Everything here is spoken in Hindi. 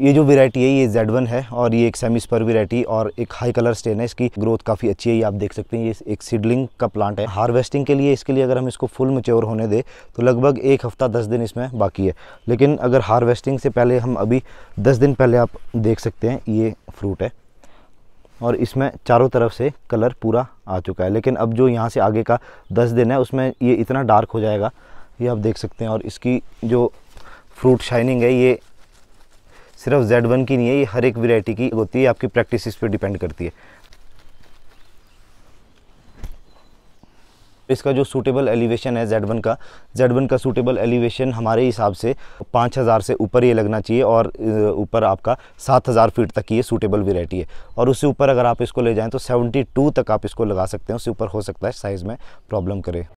ये जो वेरायटी है ये जेड वन है और ये एक सेमी स्पर वेरायटी और एक हाई कलर स्टेन है इसकी ग्रोथ काफ़ी अच्छी है ये आप देख सकते हैं ये एक सीडलिंग का प्लांट है हार्वेस्टिंग के लिए इसके लिए अगर हम इसको फुल मच्योर होने दें तो लगभग एक हफ्ता दस दिन इसमें बाकी है लेकिन अगर हार्वेस्टिंग से पहले हम अभी दस दिन पहले आप देख सकते हैं ये फ्रूट है और इसमें चारों तरफ से कलर पूरा आ चुका है लेकिन अब जो यहाँ से आगे का दस दिन है उसमें ये इतना डार्क हो जाएगा ये आप देख सकते हैं और इसकी जो फ्रूट शाइनिंग है ये सिर्फ जेड वन की नहीं है ये हर एक वेराइटी की होती है आपकी प्रैक्टिस पे डिपेंड करती है तो इसका जो सूटेबल एलिवेशन है Z1 का Z1 का सूटेबल एलिवेशन हमारे हिसाब से 5000 से ऊपर ये लगना चाहिए और ऊपर आपका 7000 फीट तक ये सूटेबल वेराइटी है और उससे ऊपर अगर आप इसको ले जाएं तो 72 तक आप इसको लगा सकते हैं उससे ऊपर हो सकता है साइज़ में प्रॉब्लम करे